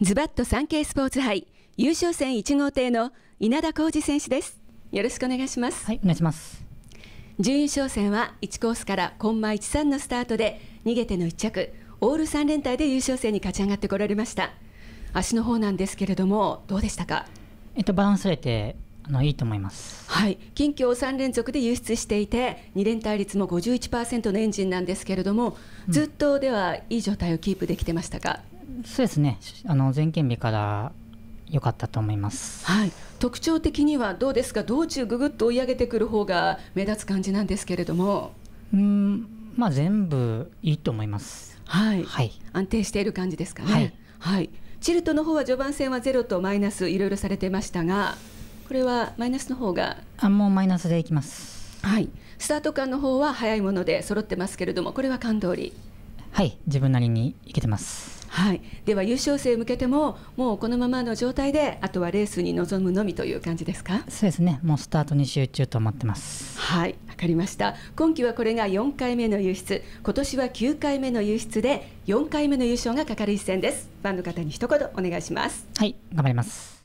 ズバッと産経スポーツ杯優勝戦一号艇の稲田浩二選手ですよろしくお願いしますはいお願いします準優勝戦は1コースからコンマ13のスタートで逃げての1着オール3連隊で優勝戦に勝ち上がってこられました足の方なんですけれどもどうでしたかえっとバランスれてあのいいと思いますはい近況3連続で輸出していて2連対率も51%のエンジンなんですけれどもずっとではいい状態をキープできてましたか、うんそうですねあの全県日から良かったと思います、はい、特徴的にはどうですか道中ぐぐっと追い上げてくる方が目立つ感じなんですけれどもうんまあ全部いいと思いますはい、はい、安定している感じですかねはい、はい、チルトの方は序盤戦はゼロとマイナスいろいろされてましたがこれはマイナスの方があもうマイナスでいきますはいスタート間の方は早いもので揃ってますけれどもこれは感動りはい自分なりにいけてますはい、では優勝生向けてももうこのままの状態であとはレースに臨むのみという感じですかそうですねもうスタートに集中と思ってますはいわかりました今季はこれが4回目の輸出今年は9回目の輸出で4回目の優勝がかかる一戦ですファンの方に一言お願いしますはい頑張ります